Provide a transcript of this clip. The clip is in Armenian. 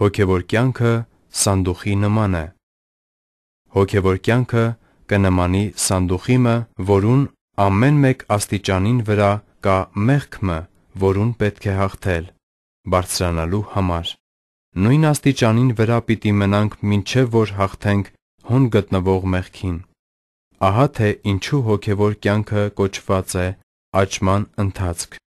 Հոգևոր կյանքը սանդուխի նման է։ Հոգևոր կյանքը կնմանի սանդուխիմը, որուն ամեն մեկ աստիճանին վրա կա մեղքը, որուն պետք է հաղթել բարձրանալու համար։ Նույն աստիճանին վրա պիտի մնանք մինչև որ հաղթենք հոն գտնվող մեղքին։ Ահա թե ինչու հոգևոր կյանքը կոչված է աճման ընթացք։